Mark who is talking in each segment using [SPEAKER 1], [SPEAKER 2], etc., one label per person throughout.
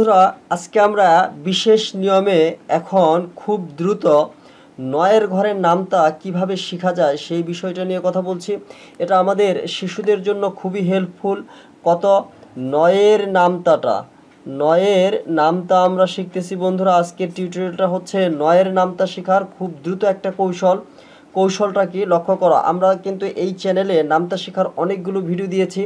[SPEAKER 1] বন্ধুরা আজকে আমরা বিশেষ নিয়মে এখন খুব দ্রুত নয়ের ঘরের নামটা কিভাবে শেখা যায় সেই বিষয়টা নিয়ে কথা বলছি এটা আমাদের শিশুদের জন্য খুবই হেল্পফুল কত নয়ের নামতাটা নয়ের নামতা আমরা শিখতেছি বন্ধুরা আজকের টিউটোরিয়ালটা হচ্ছে নয়ের নামতা শেখার খুব দ্রুত একটা কৌশল কৌশলটা কি লক্ষ্য করা আমরা কিন্তু এই চ্যানেলে নামতা শেখার অনেকগুলো ভিডিও দিয়েছি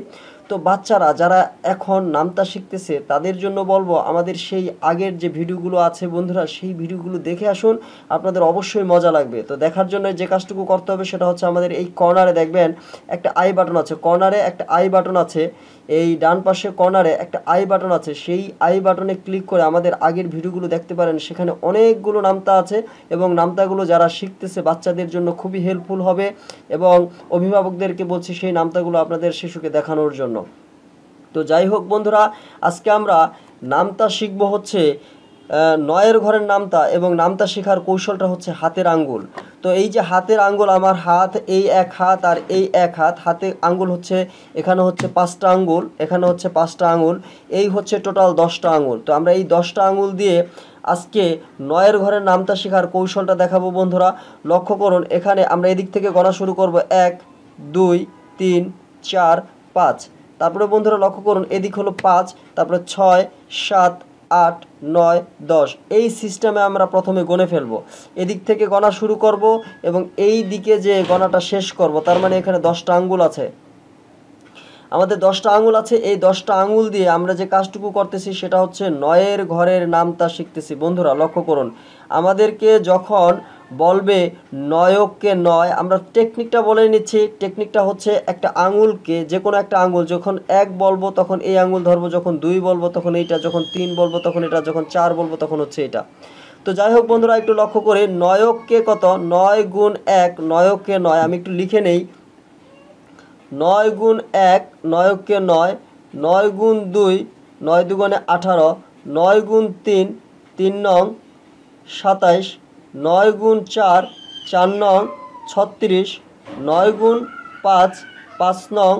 [SPEAKER 1] তো বাচ্চারা যারা এখন নামতা শিখতেছে তাদের জন্য বলবো আমাদের সেই আগের যে ভিডিওগুলো আছে বন্ধুরা সেই ভিডিওগুলো দেখে আসুন আপনাদের অবশ্যই মজা লাগবে তো দেখার জন্য যে কাজটুকু করতে হবে সেটা হচ্ছে আমাদের এই কর্নারে দেখবেন একটা আই বাটন আছে কর্নারে একটা আই বাটন আছে এই ডান পাশে কর্নারে একটা আই বাটন আছে সেই আই বাটনে ক্লিক করে আমাদের আগের ভিডিওগুলো দেখতে পারেন সেখানে অনেকগুলো নামতা আছে এবং নামতাগুলো যারা শিখতেছে বাচ্চাদের জন্য খুবই হেল্পফুল হবে এবং অভিভাবকদেরকে বলছি সেই নামতাগুলো আপনাদের শিশুকে দেখানোর জন্য তো যাই হোক বন্ধুরা আজকে আমরা নামতা শিখব হচ্ছে নয়ের ঘরের নামতা এবং নামতা শেখার কৌশলটা হচ্ছে হাতের আঙ্গুল তো এই যে হাতের আঙ্গুল আমার হাত এই এক হাত আর এই এক হাত হাতে আঙ্গুল হচ্ছে এখানে হচ্ছে পাঁচটা আঙ্গুল এখানে হচ্ছে পাঁচটা আঙ্গুল এই হচ্ছে টোটাল দশটা আঙ্গুল তো আমরা এই দশটা আঙ্গুল দিয়ে আজকে নয়ের ঘরের নামতা শেখার কৌশলটা দেখাবো বন্ধুরা লক্ষ্য করুন এখানে আমরা এদিক থেকে গণা শুরু করব এক দুই তিন চার পাঁচ তারপরে বন্ধুরা লক্ষ্য করুন এদিক হলো পাঁচ তারপরে ছয় সাত আট নয় দশ এই সিস্টেমে আমরা প্রথমে গণে ফেলবো এদিক থেকে গণা শুরু করব এবং এই দিকে যে গণাটা শেষ করব তার মানে এখানে দশটা আঙ্গুল আছে আমাদের দশটা আঙুল আছে এই দশটা আঙুল দিয়ে আমরা যে কাজটুকু করতেছি সেটা হচ্ছে নয়ের ঘরের নামটা শিখতেছি বন্ধুরা লক্ষ্য করুন আমাদেরকে যখন বলবে নয়ককে নয় আমরা টেকনিকটা বলে নিচ্ছি টেকনিকটা হচ্ছে একটা আঙুলকে যে কোনো একটা আঙুল যখন এক বলবো তখন এই আঙুল ধরবো যখন দুই বলবো তখন এইটা যখন তিন বলবো তখন এটা যখন চার বলবো তখন হচ্ছে এটা তো যাই হোক বন্ধুরা একটু লক্ষ্য করে নয়ককে কত নয় গুণ এক নয়ককে নয় আমি একটু লিখে নেই নয় গুণ এক নয়ককে নয় নয় গুণ দুই নয় দুগুণে আঠারো নয় গুণ তিন তিন নং সাতাইশ নয় গুণ চার চার নং ছত্রিশ নয় গুণ পাঁচ পাঁচ নং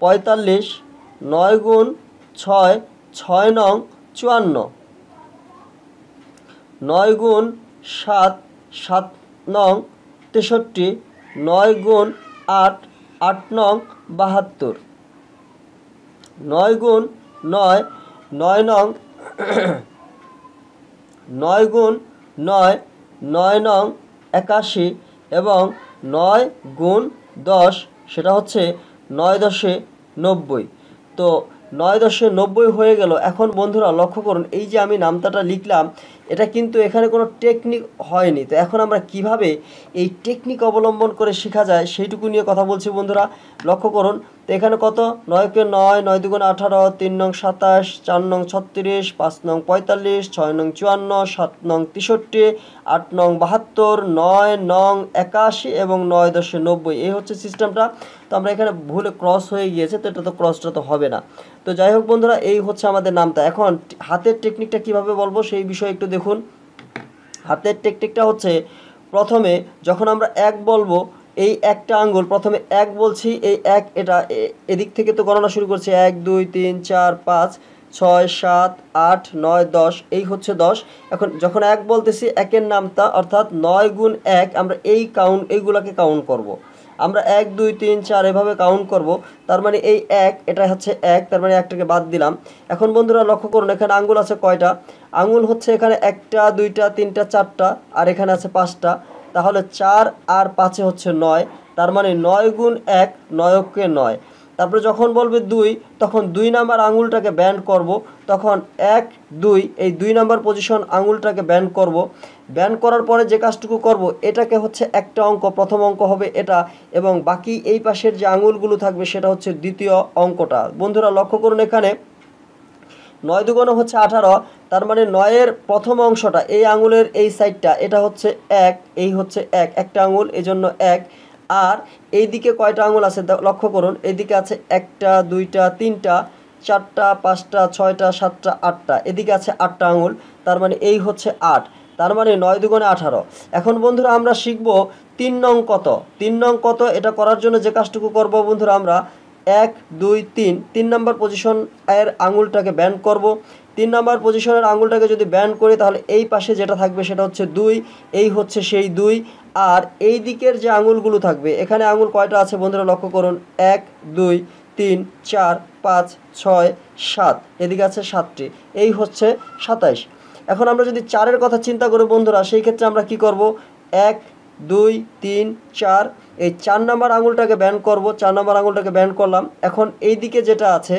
[SPEAKER 1] পঁয়তাল্লিশ নয় গুণ ছয় ছয় নং চুয়ান্ন নয় গুণ সাত সাত নং তেষট্টি নয় গুণ আট আট নং বাহাত্তর নয় গুণ নয় নয় নং নয় গুণ নয় নয় নং একাশি এবং নয় গুণ দশ সেটা হচ্ছে নয় দশে নব্বই তো নয় দশে নব্বই হয়ে গেল এখন বন্ধুরা লক্ষ্য করুন এই যে আমি নামতাটা লিখলাম এটা কিন্তু এখানে কোনো টেকনিক হয়নি তো এখন আমরা কিভাবে এই টেকনিক অবলম্বন করে শেখা যায় সেইটুকু নিয়ে কথা বলছি বন্ধুরা লক্ষ্য করুন তো এখানে কত নয়কে নয় নয় দুগুণ আঠারো তিন নং সাতাশ চার নং ছত্রিশ পাঁচ নং পঁয়তাল্লিশ ছয় নং চুয়ান্ন সাত নং তেষট্টি আট নং বাহাত্তর নয় নং একাশি এবং নয় দশে নব্বই এই হচ্ছে সিস্টেমটা তো আমরা এখানে ভুলে ক্রস হয়ে গিয়েছে তো এটা তো ক্রসটা তো হবে না তো যাই হোক বন্ধুরা এই হচ্ছে আমাদের নামটা এখন হাতের টেকনিকটা কিভাবে বলবো সেই বিষয়ে একটু দেখুন হাতের টেকনিকটা হচ্ছে প্রথমে যখন আমরা এক বলবো এই একটা আঙ্গুল প্রথমে এক বলছি এই এক এটা এদিক থেকে তো গণনা শুরু করছে এক দুই তিন চার পাঁচ ছয় সাত আট নয় দশ এই হচ্ছে দশ এখন যখন এক বলতেছি একের নামটা অর্থাৎ নয় গুণ এক আমরা এই কাউন্ট এইগুলাকে কাউন্ট করব। আমরা এক দুই তিন চার এভাবে কাউন্ট করব তার মানে এই এক এটা হচ্ছে এক তার মানে একটাকে বাদ দিলাম এখন বন্ধুরা লক্ষ্য করুন এখানে আঙ্গুল আছে কয়টা আঙ্গুল হচ্ছে এখানে একটা দুইটা তিনটা চারটা আর এখানে আছে পাঁচটা তাহলে চার আর পাঁচে হচ্ছে নয় তার মানে নয় গুণ এক নয়কে নয় তারপরে যখন বলবে দুই তখন দুই নাম্বার আঙুলটাকে ব্যান্ড করব তখন এক দুই এই দুই নাম্বার পজিশন আঙুলটাকে ব্যান্ড করব ব্যান্ড করার পরে যে কাজটুকু করব এটাকে হচ্ছে একটা অঙ্ক প্রথম অঙ্ক হবে এটা এবং বাকি এই পাশের যে আঙুলগুলো থাকবে সেটা হচ্ছে দ্বিতীয় অঙ্কটা বন্ধুরা লক্ষ্য করুন এখানে নয় দুগুণ হচ্ছে আঠারো তার মানে নয়ের প্রথম অংশটা এই আঙুলের এই সাইডটা এটা হচ্ছে এক এই হচ্ছে এক একটা আঙুল এজন্য এক আর এই দিকে কয়টা আঙুল আছে লক্ষ্য করুন এদিকে আছে একটা দুইটা তিনটা চারটা পাঁচটা ছয়টা সাতটা আটটা এদিকে আছে আটটা আঙুল তার মানে এই হচ্ছে আট তার মানে নয় দুগুণে আঠারো এখন বন্ধুরা আমরা শিখব তিন নং কত তিন নং কত এটা করার জন্য যে কাজটুকু করব বন্ধুরা আমরা এক দুই তিন তিন নম্বর পজিশনের আঙুলটাকে ব্যান্ড করব তিন নাম্বার পজিশনের আঙুলটাকে যদি ব্যান্ড করি তাহলে এই পাশে যেটা থাকবে সেটা হচ্ছে দুই এই হচ্ছে সেই দুই আর এই দিকের যে আঙুলগুলো থাকবে এখানে আঙুল কয়টা আছে বন্ধুরা লক্ষ্য করুন এক দুই তিন চার পাঁচ ছয় সাত এদিকে আছে সাতটি এই হচ্ছে সাতাইশ এখন আমরা যদি চারের কথা চিন্তা করি বন্ধুরা সেই ক্ষেত্রে আমরা কি করব এক দুই তিন চার এই চার নাম্বার আঙুলটাকে ব্যান করব চার নাম্বার আঙুলটাকে ব্যান্ড করলাম এখন এই দিকে যেটা আছে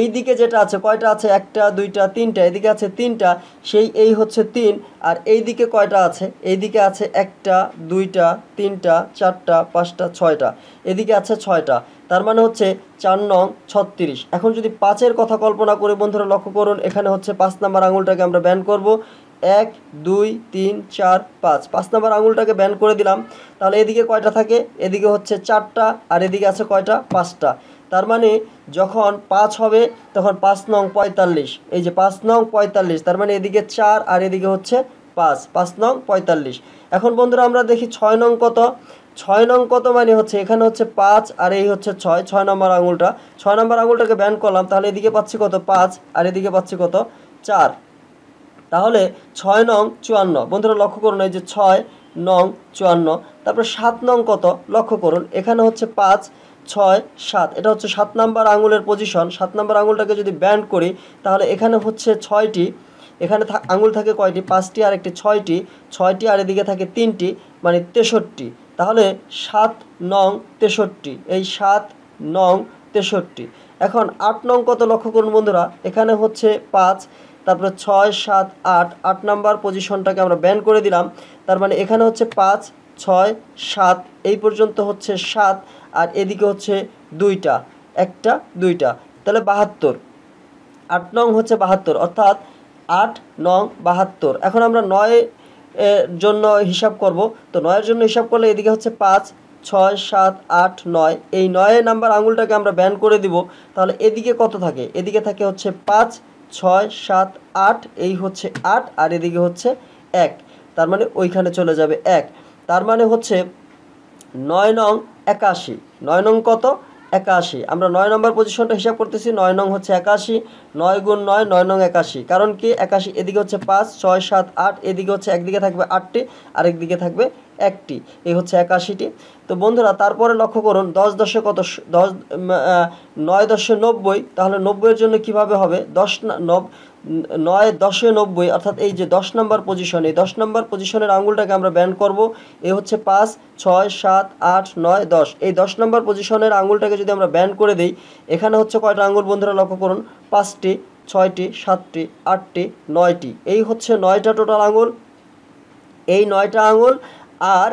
[SPEAKER 1] এই দিকে যেটা আছে কয়টা আছে একটা দুইটা তিনটা এদিকে আছে তিনটা সেই এই হচ্ছে তিন আর এই দিকে কয়টা আছে এই দিকে আছে একটা দুইটা তিনটা চারটা পাঁচটা ছয়টা এদিকে আছে ছয়টা তার মানে হচ্ছে চার নং ছত্রিশ এখন যদি পাঁচের কথা কল্পনা করে বন্ধুরা লক্ষ্য করুন এখানে হচ্ছে পাঁচ নাম্বার আঙুলটাকে আমরা ব্যান করব এক দুই তিন চার পাঁচ পাঁচ নম্বর আঙুলটাকে ব্যান করে দিলাম তাহলে এদিকে কয়টা থাকে এদিকে হচ্ছে চারটা আর এদিকে আছে কয়টা পাঁচটা তার মানে যখন পাঁচ হবে তখন পাঁচ নং পঁয়তাল্লিশ এই যে পাঁচ নং পঁয়তাল্লিশ তার মানে এদিকে চার আর এদিকে হচ্ছে পাঁচ পাঁচ নং পঁয়তাল্লিশ এখন বন্ধুরা আমরা দেখি ছয় নং কত ছয় নং কত মানে হচ্ছে এখানে হচ্ছে পাঁচ আর এই হচ্ছে ছয় ছয় নম্বর আঙুলটা ছয় নম্বর আঙুলটাকে ব্যান করলাম তাহলে এদিকে পাচ্ছি কত পাঁচ আর এদিকে পাচ্ছি কত চার তাহলে ছয় নং চুয়ান্ন বন্ধুরা লক্ষ্য করুন এই যে ছয় নং চুয়ান্ন তারপরে সাত নং কত লক্ষ্য করুন এখানে হচ্ছে পাঁচ ছয় সাত এটা হচ্ছে সাত নাম্বার আঙুলের পজিশন সাত নাম্বার আঙুলটাকে যদি ব্যান্ড করি তাহলে এখানে হচ্ছে ছয়টি এখানে আঙুল থাকে কয়টি পাঁচটি আর একটি ছয়টি ছয়টি আর এদিকে থাকে তিনটি মানে তেষট্টি তাহলে সাত নং তেষট্টি এই সাত নং তেষট্টি এখন আট নং কত লক্ষ্য করুন বন্ধুরা এখানে হচ্ছে পাঁচ তারপরে ছয় সাত আট আট নাম্বার পজিশনটাকে আমরা ব্যান করে দিলাম তার মানে এখানে হচ্ছে পাঁচ ছয় সাত এই পর্যন্ত হচ্ছে সাত আর এদিকে হচ্ছে দুইটা একটা দুইটা তাহলে বাহাত্তর আট নং হচ্ছে বাহাত্তর অর্থাৎ আট নং বাহাত্তর এখন আমরা নয় এর জন্য হিসাব করব তো নয়ের জন্য হিসাব করলে এদিকে হচ্ছে পাঁচ ছয় সাত আট নয় এই নয় নাম্বার আঙুলটাকে আমরা ব্যান করে দিব তাহলে এদিকে কত থাকে এদিকে থাকে হচ্ছে পাঁচ ছয় সাত আট এই হচ্ছে আট আর এদিকে হচ্ছে এক তার মানে ওইখানে চলে যাবে এক তার মানে হচ্ছে নয় নং একাশি নয় নং কত একাশি আমরা নয় নম্বর পজিশনটা হিসাব করতেছি নয় নং হচ্ছে একাশি নয় গুণ নয় নয় নং একাশি কারণ কি একাশি এদিকে হচ্ছে পাঁচ ছয় সাত আট এদিকে হচ্ছে একদিকে থাকবে আটটি আরেকদিকে থাকবে একটি এই হচ্ছে একাশিটি তো বন্ধুরা তারপরে লক্ষ্য করুন দশ দশে কত দশ নয় দশে নব্বই তাহলে নব্বইয়ের জন্য কিভাবে হবে দশ নব নয় দশে নব্বই অর্থাৎ এই যে দশ নম্বর পজিশন এই দশ নম্বর পজিশনের আঙুলটাকে আমরা ব্যান করব এ হচ্ছে পাঁচ ছয় সাত আট নয় দশ এই দশ নম্বর পজিশনের আঙুলটাকে যদি আমরা ব্যান করে দিই এখানে হচ্ছে কয়টা আঙুল বন্ধুরা লক্ষ্য করুন পাঁচটি ছয়টি সাতটি আটটি নয়টি এই হচ্ছে নয়টা টোটাল আঙুল এই নয়টা আঙুল আর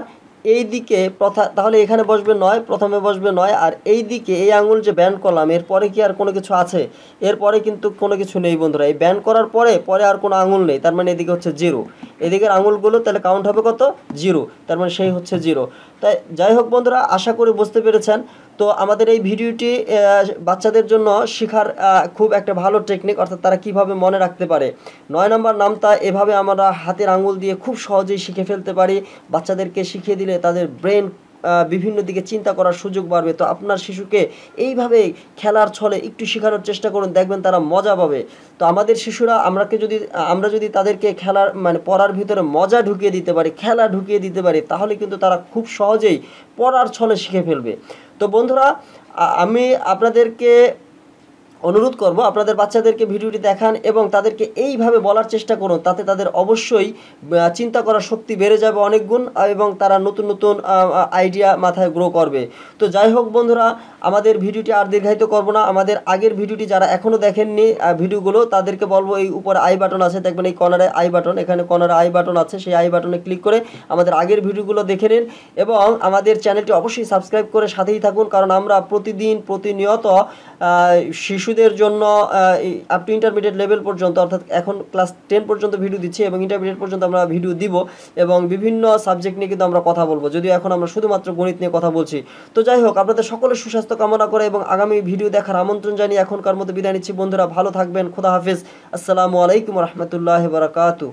[SPEAKER 1] এই দিকে প্রথা তাহলে এখানে বসবে নয় প্রথমে বসবে নয় আর এই দিকে এই আঙুল যে ব্যান্ড করলাম এরপরে কি আর কোনো কিছু আছে এরপরে কিন্তু কোনো কিছু নেই বন্ধুরা এই ব্যান্ড করার পরে পরে আর কোনো আঙুল নেই তার মানে এদিকে হচ্ছে জিরো এদিকের আঙুলগুলো তাহলে কাউন্ট হবে কত জিরো তার মানে সেই হচ্ছে জিরো তাই যাই হোক বন্ধুরা আশা করে বুঝতে পেরেছেন তো আমাদের এই ভিডিওটি বাচ্চাদের জন্য শেখার খুব একটা ভালো টেকনিক অর্থাৎ তারা কিভাবে মনে রাখতে পারে নয় নম্বর নামতা এভাবে আমরা হাতের আঙুল দিয়ে খুব সহজেই শিখে ফেলতে পারি বাচ্চাদেরকে শিখিয়ে দিলে তাদের ব্রেন বিভিন্ন দিকে চিন্তা করার সুযোগ বাড়বে তো আপনার শিশুকে এইভাবে খেলার ছলে একটু শেখানোর চেষ্টা করুন দেখবেন তারা মজা পাবে তো আমাদের শিশুরা আমরাকে যদি আমরা যদি তাদেরকে খেলার মানে পড়ার ভিতরে মজা ঢুকিয়ে দিতে পারি খেলা ঢুকিয়ে দিতে পারি তাহলে কিন্তু তারা খুব সহজেই পড়ার ছলে শিখে ফেলবে তো বন্ধুরা আমি আপনাদেরকে অনুরোধ করব আপনাদের বাচ্চাদেরকে ভিডিওটি দেখান এবং তাদেরকে এইভাবে বলার চেষ্টা করুন তাতে তাদের অবশ্যই চিন্তা করার শক্তি বেড়ে যাবে অনেক গুণ এবং তারা নতুন নতুন আইডিয়া মাথায় গ্রো করবে তো যাই হোক বন্ধুরা আমাদের ভিডিওটি আর দীর্ঘায়িত করব না আমাদের আগের ভিডিওটি যারা এখনও দেখেননি ভিডিওগুলো তাদেরকে বলবো এই উপরে আই বাটন আছে দেখবেন এই কর্নারে আই বাটন এখানে কর্নারে আই বাটন আছে সেই আই বাটনে ক্লিক করে আমাদের আগের ভিডিওগুলো দেখে নিন এবং আমাদের চ্যানেলটি অবশ্যই সাবস্ক্রাইব করে সাথেই থাকুন কারণ আমরা প্রতিদিন প্রতিনিয়ত শিশুদের জন্য আপ টু ইন্টারমিডিয়েট লেভেল পর্যন্ত অর্থাৎ এখন ক্লাস টেন পর্যন্ত ভিডিও দিচ্ছি এবং ইন্টারমিডিয়েট পর্যন্ত আমরা ভিডিও দিব এবং বিভিন্ন সাবজেক্ট নিয়ে কিন্তু আমরা কথা বলবো যদিও এখন আমরা শুধুমাত্র গণিত নিয়ে কথা বলছি তো যাই হোক আপনাদের সকলের সুস্বাস্থ্য কামনা করে এবং আগামী ভিডিও দেখার আমন্ত্রণ জানিয়ে এখনকার মতো বিদায় নিচ্ছি বন্ধুরা ভালো থাকবেন খোদা হাফিজ আসসালামু আলাইকুম রহমতুল্লাহ বারাকাতু